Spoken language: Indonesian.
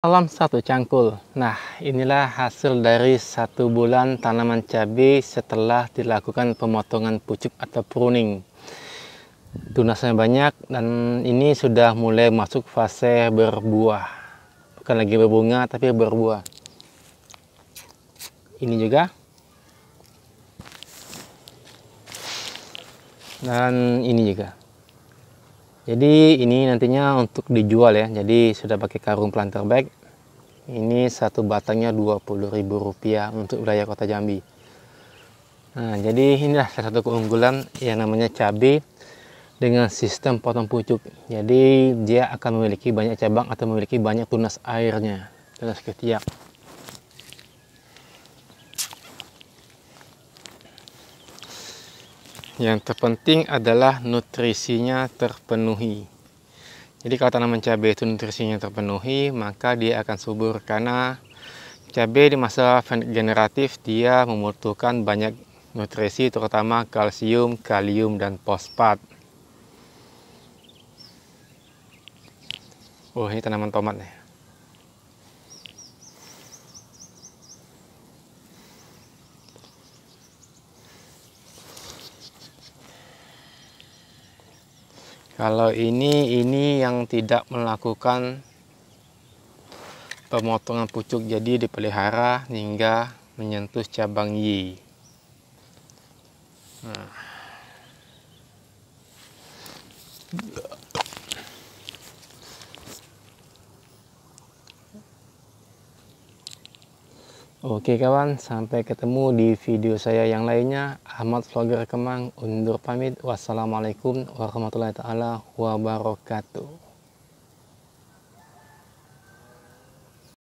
Salam satu cangkul. Nah, inilah hasil dari satu bulan tanaman cabai setelah dilakukan pemotongan pucuk atau pruning. Tunasnya banyak dan ini sudah mulai masuk fase berbuah. Bukan lagi berbunga, tapi berbuah. Ini juga. Dan ini juga. Jadi ini nantinya untuk dijual ya. Jadi sudah pakai karung planter bag. Ini satu batangnya Rp20.000 untuk wilayah Kota Jambi. Nah, jadi inilah salah satu keunggulan yang namanya cabai dengan sistem potong pucuk. Jadi dia akan memiliki banyak cabang atau memiliki banyak tunas airnya, tunas ketiak. yang terpenting adalah nutrisinya terpenuhi jadi kalau tanaman cabai itu nutrisinya terpenuhi maka dia akan subur karena cabai di masa generatif dia membutuhkan banyak nutrisi terutama kalsium, kalium, dan fosfat Oh ini tanaman tomat nih Kalau ini, ini yang tidak melakukan pemotongan pucuk jadi dipelihara hingga menyentuh cabang Y. Nah. Oke kawan, sampai ketemu di video saya yang lainnya. Ahmad Vlogger Kemang undur pamit. Wassalamualaikum warahmatullahi taala wabarakatuh.